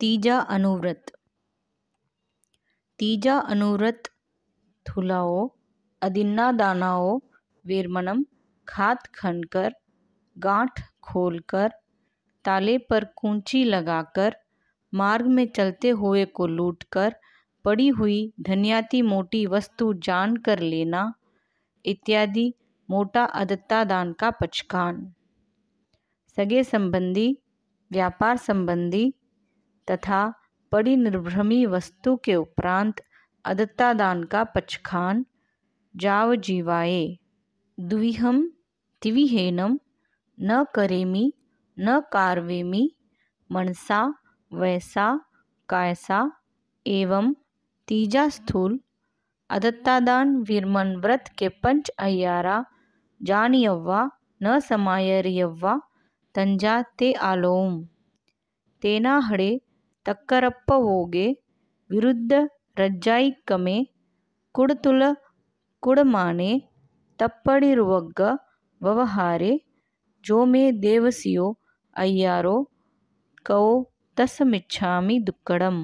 तीजा अनुव्रत तीजा अनुव्रत थुलाओ अदिन्ना दानाओ वीरमनम खात खनकर गांठ खोलकर ताले पर कूंची लगाकर मार्ग में चलते हुए को लूटकर पड़ी हुई धनियाती मोटी वस्तु जान कर लेना इत्यादि मोटा अदत्ता दान का पचकान सगे संबंधी व्यापार संबंधी तथा परिनिर्भ्रमी वस्तु के उपरांत अदत्तादान का पचखान जाव जीवाए द्विहम तिविहेनम न करेमी न कारवेमी मनसा वैसा कायसा एवं तीजा स्थूल अदत्तादान वीरमन व्रत के पंच अयारा जानियव्वा न समायरियव्वा तंजा ते आलोम तेना हड़े ತಕ್ಕರಪ್ಪ ಓಗೆ ವಿರುದ್ಧ ರಜ್ಜಾಯಿಕ್ಕಮೆ ಕುಡತುಲ ಕುಡಮಾನೆ ತಪ್ಪಡಿರುವಗ್ಗ ವವಹಾರೆ ಜೋಮೆ ದೇವಸಿಯೋ ಅಯ್ಯಾರೋ ಕವೋ ತಸ್ಮಿಚ್ಛಾಮಿ ದುಕ್ಕಡಂ